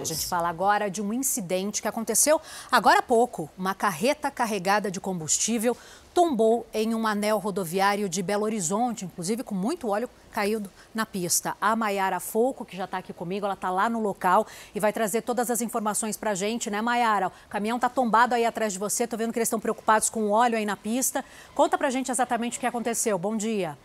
A gente fala agora de um incidente que aconteceu agora há pouco. Uma carreta carregada de combustível tombou em um anel rodoviário de Belo Horizonte, inclusive com muito óleo caído na pista. A Maiara Foco, que já está aqui comigo, ela está lá no local e vai trazer todas as informações para a gente, né, Maiara? O caminhão está tombado aí atrás de você, estou vendo que eles estão preocupados com o óleo aí na pista. Conta para a gente exatamente o que aconteceu. Bom dia.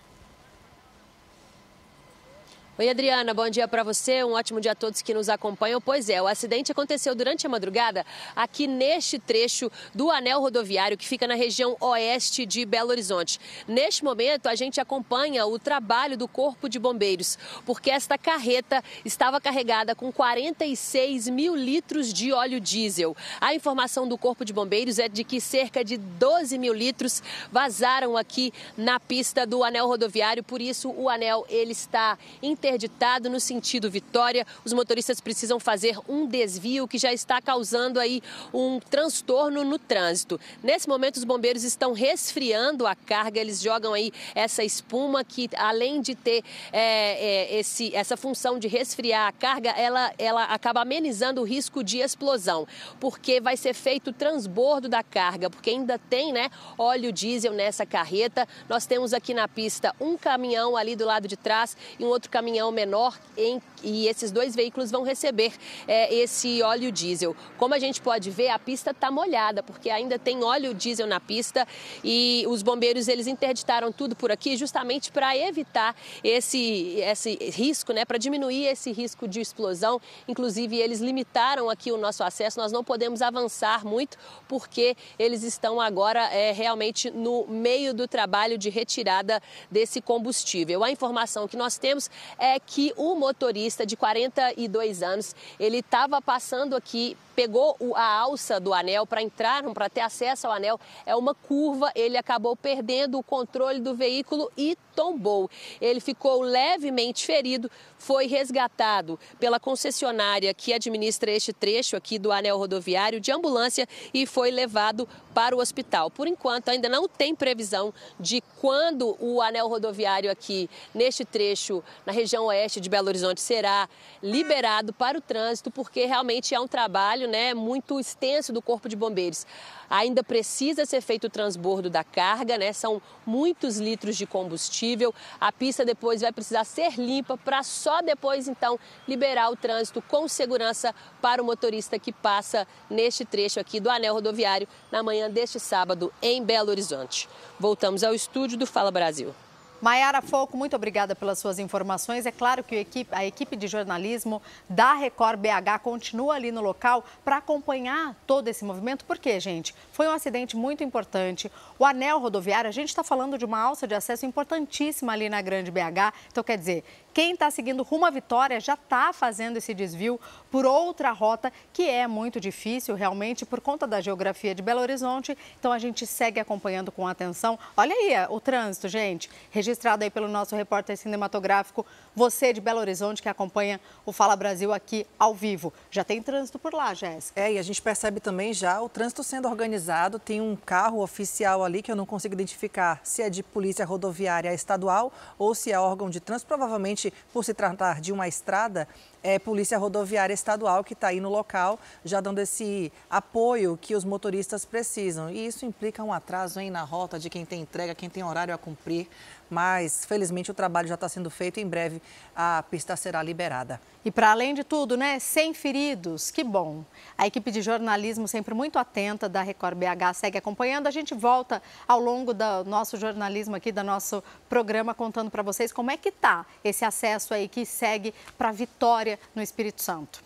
Oi, Adriana, bom dia para você, um ótimo dia a todos que nos acompanham. Pois é, o acidente aconteceu durante a madrugada aqui neste trecho do anel rodoviário que fica na região oeste de Belo Horizonte. Neste momento, a gente acompanha o trabalho do Corpo de Bombeiros, porque esta carreta estava carregada com 46 mil litros de óleo diesel. A informação do Corpo de Bombeiros é de que cerca de 12 mil litros vazaram aqui na pista do anel rodoviário, por isso o anel ele está interrompido interditado no sentido Vitória. Os motoristas precisam fazer um desvio que já está causando aí um transtorno no trânsito. Nesse momento, os bombeiros estão resfriando a carga, eles jogam aí essa espuma que, além de ter é, é, esse, essa função de resfriar a carga, ela, ela acaba amenizando o risco de explosão, porque vai ser feito o transbordo da carga, porque ainda tem né, óleo diesel nessa carreta. Nós temos aqui na pista um caminhão ali do lado de trás e um outro caminhão caminhão é menor em, e esses dois veículos vão receber é, esse óleo diesel. Como a gente pode ver, a pista está molhada, porque ainda tem óleo diesel na pista e os bombeiros eles interditaram tudo por aqui justamente para evitar esse, esse risco, né, para diminuir esse risco de explosão. Inclusive, eles limitaram aqui o nosso acesso, nós não podemos avançar muito porque eles estão agora é, realmente no meio do trabalho de retirada desse combustível. A informação que nós temos é que o motorista de 42 anos, ele estava passando aqui, pegou a alça do anel para entrar, para ter acesso ao anel, é uma curva, ele acabou perdendo o controle do veículo e tombou. Ele ficou levemente ferido, foi resgatado pela concessionária que administra este trecho aqui do anel rodoviário de ambulância e foi levado para o hospital. Por enquanto, ainda não tem previsão de quando o anel rodoviário aqui neste trecho na região região oeste de Belo Horizonte será liberado para o trânsito, porque realmente é um trabalho né, muito extenso do Corpo de Bombeiros. Ainda precisa ser feito o transbordo da carga, né? São muitos litros de combustível. A pista depois vai precisar ser limpa para só depois então liberar o trânsito com segurança para o motorista que passa neste trecho aqui do anel rodoviário na manhã deste sábado em Belo Horizonte. Voltamos ao estúdio do Fala Brasil. Maiara Foco, muito obrigada pelas suas informações. É claro que a equipe, de jornalismo da Record BH continua ali no local para acompanhar todo esse movimento, Por quê, gente, foi um acidente muito importante. O anel rodoviário, a gente está falando de uma alça de acesso importantíssima ali na Grande BH. Então, quer dizer, quem está seguindo rumo à vitória já está fazendo esse desvio por outra rota que é muito difícil realmente por conta da geografia de Belo Horizonte. Então a gente segue acompanhando com atenção. Olha aí o trânsito, gente, registrado aí pelo nosso repórter cinematográfico, você de Belo Horizonte que acompanha o Fala Brasil aqui ao vivo. Já tem trânsito por lá, Jéssica. É, e a gente percebe também já o trânsito sendo organizado. Tem um carro oficial ali que eu não consigo identificar se é de polícia rodoviária estadual ou se é órgão de trânsito, provavelmente por se tratar de uma estrada, é Polícia Rodoviária Estadual que está aí no local, já dando esse apoio que os motoristas precisam. E isso implica um atraso hein, na rota de quem tem entrega, quem tem horário a cumprir. Mas, felizmente, o trabalho já está sendo feito e em breve a pista será liberada. E para além de tudo, né, sem feridos, que bom. A equipe de jornalismo sempre muito atenta da Record BH segue acompanhando. A gente volta ao longo do nosso jornalismo aqui, do nosso programa, contando para vocês como é que está esse acesso aí que segue para a vitória no Espírito Santo.